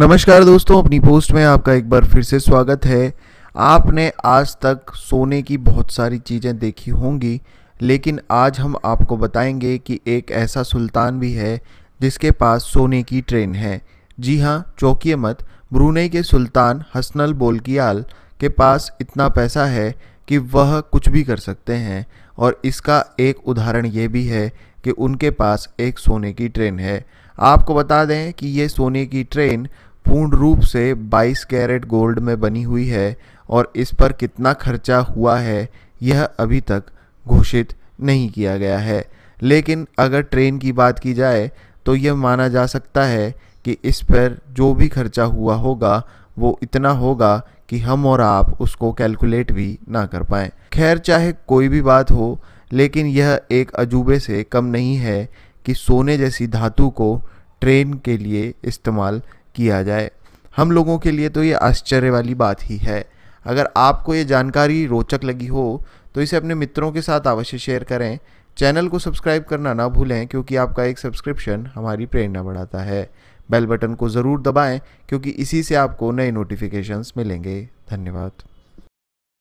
नमस्कार दोस्तों अपनी पोस्ट में आपका एक बार फिर से स्वागत है आपने आज तक सोने की बहुत सारी चीज़ें देखी होंगी लेकिन आज हम आपको बताएंगे कि एक ऐसा सुल्तान भी है जिसके पास सोने की ट्रेन है जी हाँ चौकी मत ब्रूने के सुल्तान हसनल बोलकियाल के पास इतना पैसा है कि वह कुछ भी कर सकते हैं और इसका एक उदाहरण ये भी है कि उनके पास एक सोने की ट्रेन है आपको बता दें कि ये सोने की ट्रेन पूर्ण रूप से 22 कैरेट गोल्ड में बनी हुई है और इस पर कितना खर्चा हुआ है यह अभी तक घोषित नहीं किया गया है लेकिन अगर ट्रेन की बात की जाए तो यह माना जा सकता है कि इस पर जो भी खर्चा हुआ होगा वो इतना होगा कि हम और आप उसको कैलकुलेट भी ना कर पाए खैर चाहे कोई भी बात हो लेकिन यह एक अजूबे से कम नहीं है कि सोने जैसी धातु को ट्रेन के लिए इस्तेमाल किया जाए हम लोगों के लिए तो ये आश्चर्य वाली बात ही है अगर आपको ये जानकारी रोचक लगी हो तो इसे अपने मित्रों के साथ अवश्य शेयर करें चैनल को सब्सक्राइब करना ना भूलें क्योंकि आपका एक सब्सक्रिप्शन हमारी प्रेरणा बढ़ाता है बेल बटन को ज़रूर दबाएं क्योंकि इसी से आपको नए नोटिफिकेशंस मिलेंगे धन्यवाद